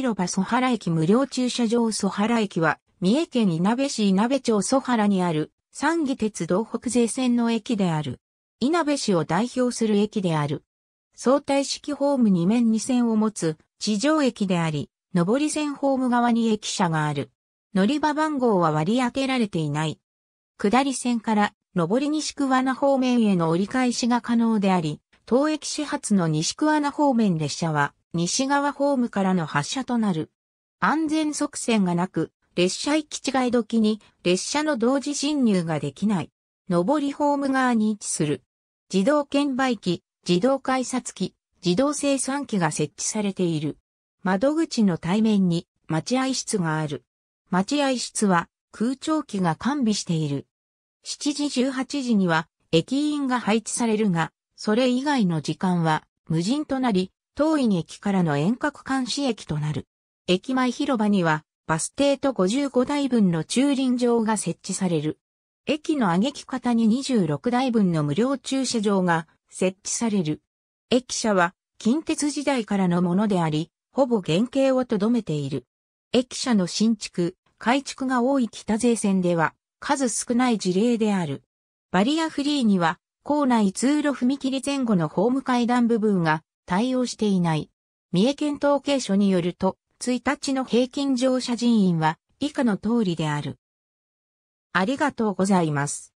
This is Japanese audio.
広場ソハラ駅無料駐車場ソハラ駅は、三重県いなべ市いなべ町ソハラにある、三義鉄道北西線の駅である。いなべ市を代表する駅である。相対式ホーム2面2線を持つ地上駅であり、上り線ホーム側に駅舎がある。乗り場番号は割り当てられていない。下り線から上り西桑名方面への折り返しが可能であり、当駅始発の西桑名方面列車は西側ホームからの発車となる。安全側線がなく、列車行き違い時に列車の同時進入ができない。上りホーム側に位置する。自動券売機、自動改札機、自動生産機が設置されている。窓口の対面に待合室がある。待合室は空調機が完備している。7時18時には駅員が配置されるが、それ以外の時間は無人となり、当院駅からの遠隔監視駅となる。駅前広場には、バス停と55台分の駐輪場が設置される。駅の上げ方に26台分の無料駐車場が設置される。駅舎は近鉄時代からのものであり、ほぼ原型をとどめている。駅舎の新築、改築が多い北税線では数少ない事例である。バリアフリーには、構内通路踏切前後のホーム階段部分が対応していない。三重県統計所によると、1日の平均乗車人員は以下の通りである。ありがとうございます。